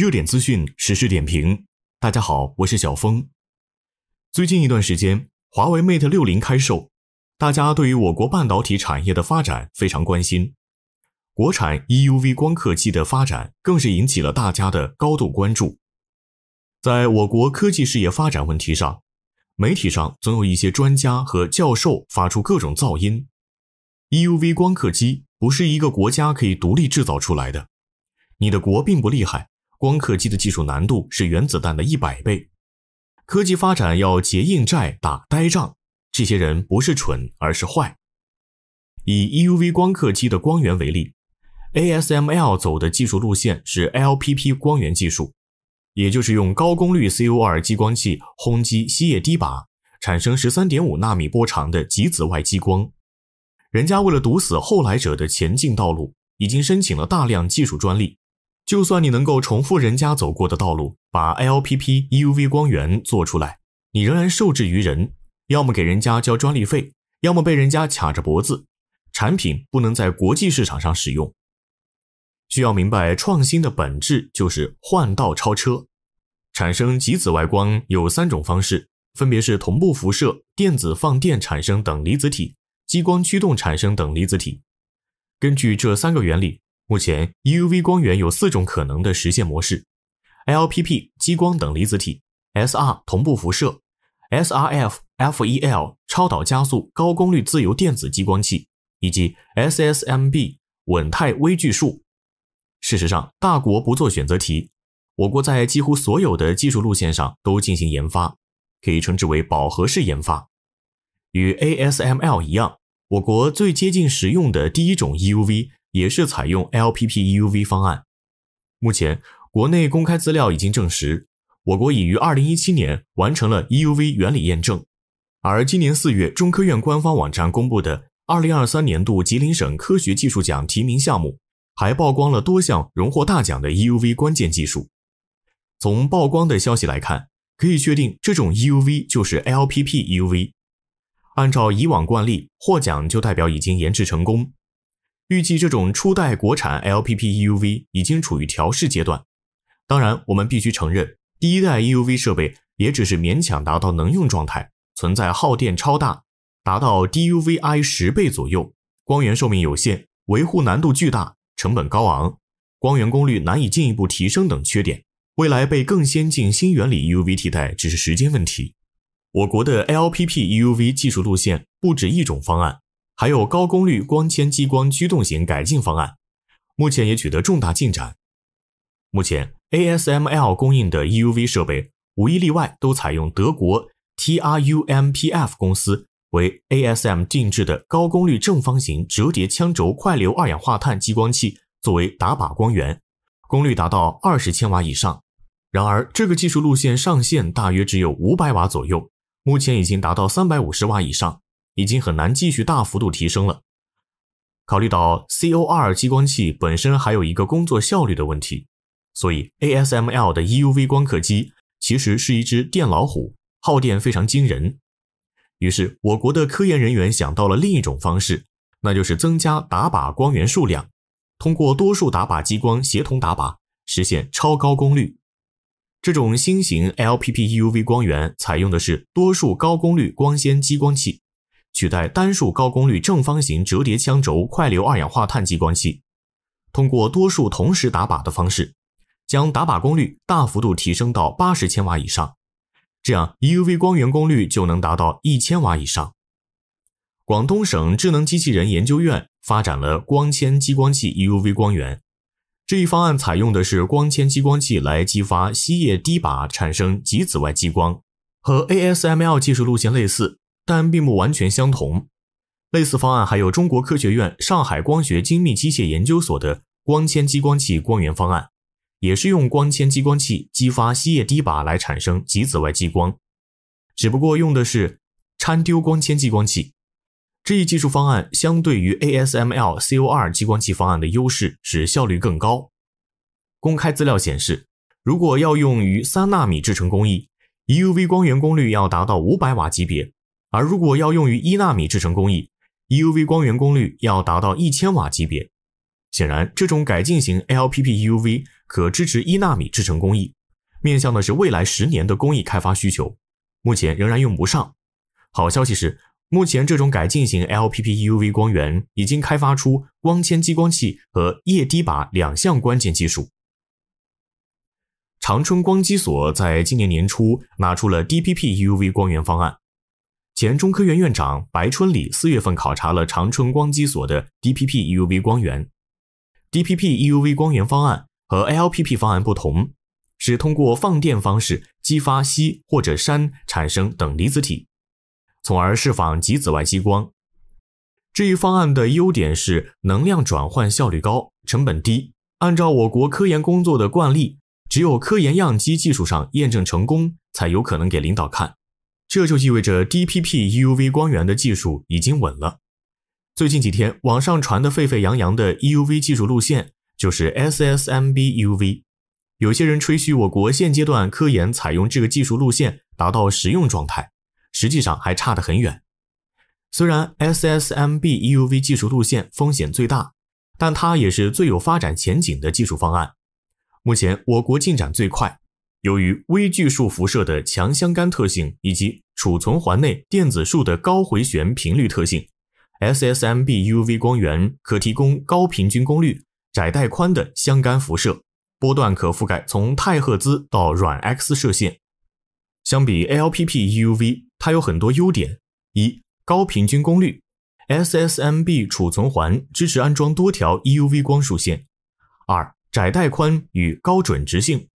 热点资讯、时事点评，大家好，我是小峰。最近一段时间，华为 Mate 六零开售，大家对于我国半导体产业的发展非常关心，国产 EUV 光刻机的发展更是引起了大家的高度关注。在我国科技事业发展问题上，媒体上总有一些专家和教授发出各种噪音。EUV 光刻机不是一个国家可以独立制造出来的，你的国并不厉害。光刻机的技术难度是原子弹的100倍，科技发展要结硬债打呆仗，这些人不是蠢而是坏。以 EUV 光刻机的光源为例，ASML 走的技术路线是 LPP 光源技术，也就是用高功率 CO2 激光器轰击吸液滴靶，产生13.5纳米波长的极紫外激光。人家为了堵死后来者的前进道路，已经申请了大量技术专利。就算你能够重复人家走过的道路，把 LPP EUV 光源做出来，你仍然受制于人，要么给人家交专利费，要么被人家卡着脖子，产品不能在国际市场上使用。需要明白，创新的本质就是换道超车。产生极紫外光有三种方式，分别是同步辐射、电子放电产生等离子体、激光驱动产生等离子体。根据这三个原理。目前，EUV 光源有四种可能的实现模式：LPP 激光等离子体、SR 同步辐射、s r f f e l 超导加速高功率自由电子激光器，以及 SSMB 稳态微距束。事实上，大国不做选择题，我国在几乎所有的技术路线上都进行研发，可以称之为饱和式研发。与 ASML 一样，我国最接近实用的第一种 EUV。也是采用 LPP EUV 方案。目前，国内公开资料已经证实，我国已于二零一七年完成了 EUV 原理验证。而今年四月，中科院官方网站公布的二零二三年度吉林省科学技术奖提名项目，还曝光了多项荣获大奖的 EUV 关键技术。从曝光的消息来看，可以确定这种 EUV 就是 LPP EUV。按照以往惯例，获奖就代表已经研制成功。预计这种初代国产 LPP EUV 已经处于调试阶段。当然，我们必须承认，第一代 EUV 设备也只是勉强达到能用状态，存在耗电超大、达到 DUVI 十倍左右、光源寿命有限、维护难度巨大、成本高昂、光源功率难以进一步提升等缺点。未来被更先进新原理 EUV 替代只是时间问题。我国的 LPP EUV 技术路线不止一种方案。还有高功率光纤激光驱动型改进方案，目前也取得重大进展。目前 ASML 供应的 EUV 设备无一例外都采用德国 TRUMPF 公司为 a s m 定制的高功率正方形折叠枪轴快流二氧化碳激光器作为打靶光源，功率达到二十千瓦以上。然而，这个技术路线上限大约只有五百瓦左右，目前已经达到三百五十瓦以上。已经很难继续大幅度提升了。考虑到 C O R 激光器本身还有一个工作效率的问题，所以 A S M L 的 E U V 光刻机其实是一只电老虎，耗电非常惊人。于是，我国的科研人员想到了另一种方式，那就是增加打靶光源数量，通过多数打靶激光协同打靶，实现超高功率。这种新型 L P P E U V 光源采用的是多数高功率光纤激光器。取代单数高功率正方形折叠枪轴快流二氧化碳激光器，通过多数同时打靶的方式，将打靶功率大幅度提升到八十千瓦以上，这样 EUV 光源功率就能达到一千瓦以上。广东省智能机器人研究院发展了光纤激光器 EUV 光源，这一方案采用的是光纤激光器来激发硒液滴靶产生极紫外激光，和 ASML 技术路线类似。但并不完全相同。类似方案还有中国科学院上海光学精密机械研究所的光纤激光器光源方案，也是用光纤激光器激发吸液滴靶来产生极紫外激光，只不过用的是掺丢光纤激光器。这一技术方案相对于 ASML CO2 激光器方案的优势是效率更高。公开资料显示，如果要用于三纳米制程工艺，EUV 光源功率要达到五百瓦级别。而如果要用于一纳米制程工艺，EUV 光源功率要达到一千瓦级别。显然，这种改进型 LPP-EUV 可支持一纳米制程工艺，面向的是未来十年的工艺开发需求。目前仍然用不上。好消息是，目前这种改进型 LPP-EUV 光源已经开发出光纤激光器和液滴靶两项关键技术。长春光机所在今年年初拿出了 DPP-EUV 光源方案。前中科院院长白春礼四月份考察了长春光机所的 DPP EUV 光源。DPP EUV 光源方案和 ALPP 方案不同，是通过放电方式激发锡或者氙产生等离子体，从而释放极紫外激光。这一方案的优点是能量转换效率高，成本低。按照我国科研工作的惯例，只有科研样机技术上验证成功，才有可能给领导看。这就意味着 DPP EUV 光源的技术已经稳了。最近几天，网上传的沸沸扬扬的 EUV 技术路线就是 SSMB EUV，有些人吹嘘我国现阶段科研采用这个技术路线达到实用状态，实际上还差得很远。虽然 SSMB EUV 技术路线风险最大，但它也是最有发展前景的技术方案。目前我国进展最快。由于微聚束辐射的强相干特性，以及储存环内电子束的高回旋频率特性，SSMB u v 光源可提供高平均功率、窄带宽的相干辐射，波段可覆盖从太赫兹到软 X 射线。相比 ALPP EUV，它有很多优点：一、高平均功率；SSMB 储存环支持安装多条 EUV 光束线；二、窄带宽与高准直性。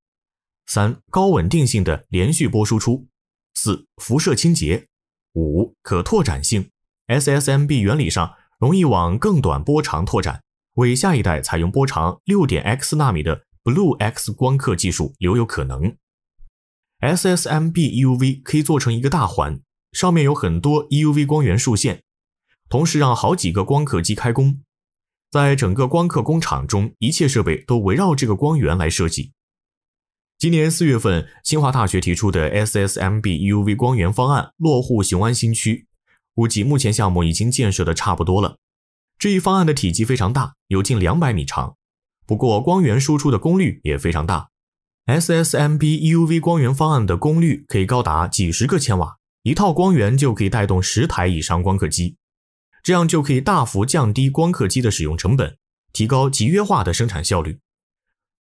三高稳定性的连续波输出，四辐射清洁，五可拓展性。SSMB 原理上容易往更短波长拓展，为下一代采用波长六点 X 纳米的 Blue X 光刻技术留有可能。SSMB EUV 可以做成一个大环，上面有很多 EUV 光源束线，同时让好几个光刻机开工。在整个光刻工厂中，一切设备都围绕这个光源来设计。今年四月份，清华大学提出的 SSMB UV 光源方案落户雄安新区，估计目前项目已经建设的差不多了。这一方案的体积非常大，有近两百米长，不过光源输出的功率也非常大。SSMB UV 光源方案的功率可以高达几十个千瓦，一套光源就可以带动十台以上光刻机，这样就可以大幅降低光刻机的使用成本，提高集约化的生产效率。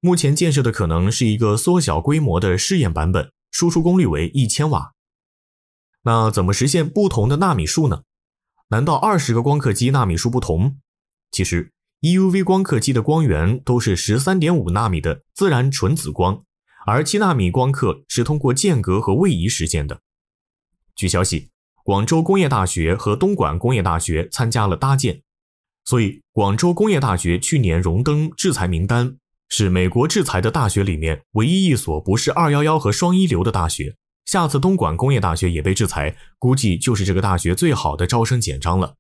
目前建设的可能是一个缩小规模的试验版本，输出功率为一千瓦。那怎么实现不同的纳米数呢？难道二十个光刻机纳米数不同？其实 EUV 光刻机的光源都是十三点五纳米的自然纯紫光，而七纳米光刻是通过间隔和位移实现的。据消息，广州工业大学和东莞工业大学参加了搭建，所以广州工业大学去年荣登制裁名单。是美国制裁的大学里面唯一一所不是“二幺幺”和“双一流”的大学。下次东莞工业大学也被制裁，估计就是这个大学最好的招生简章了。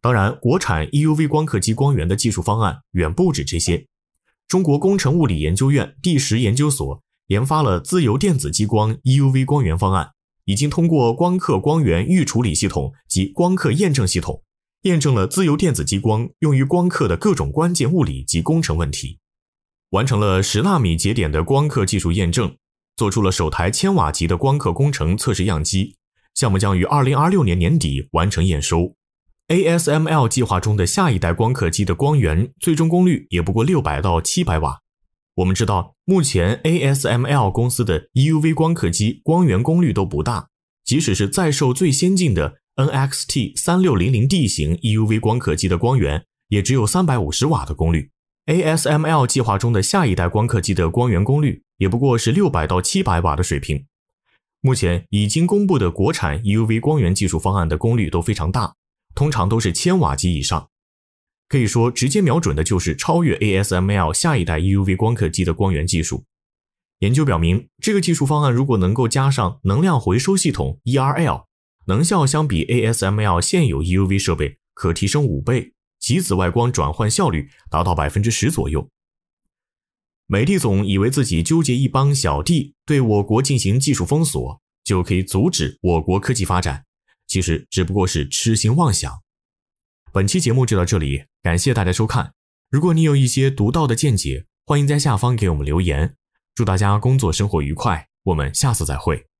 当然，国产 EUV 光刻机光源的技术方案远不止这些。中国工程物理研究院第十研究所研发了自由电子激光 EUV 光源方案，已经通过光刻光源预处理系统及光刻验证系统，验证了自由电子激光用于光刻的各种关键物理及工程问题。完成了十纳米节点的光刻技术验证，做出了首台千瓦级的光刻工程测试样机。项目将于二零二六年年底完成验收。ASML 计划中的下一代光刻机的光源最终功率也不过六百到七百瓦。我们知道，目前 ASML 公司的 EUV 光刻机光源功率都不大，即使是在售最先进的 NXT 三六零零 D 型 EUV 光刻机的光源也只有三百五十瓦的功率。ASML 计划中的下一代光刻机的光源功率也不过是六百到七百瓦的水平。目前已经公布的国产 EUV 光源技术方案的功率都非常大，通常都是千瓦级以上。可以说，直接瞄准的就是超越 ASML 下一代 EUV 光刻机的光源技术。研究表明，这个技术方案如果能够加上能量回收系统 （ERL），能效相比 ASML 现有 EUV 设备可提升五倍。极紫外光转换效率达到百分之十左右。美帝总以为自己纠结一帮小弟对我国进行技术封锁，就可以阻止我国科技发展，其实只不过是痴心妄想。本期节目就到这里，感谢大家收看。如果你有一些独到的见解，欢迎在下方给我们留言。祝大家工作生活愉快，我们下次再会。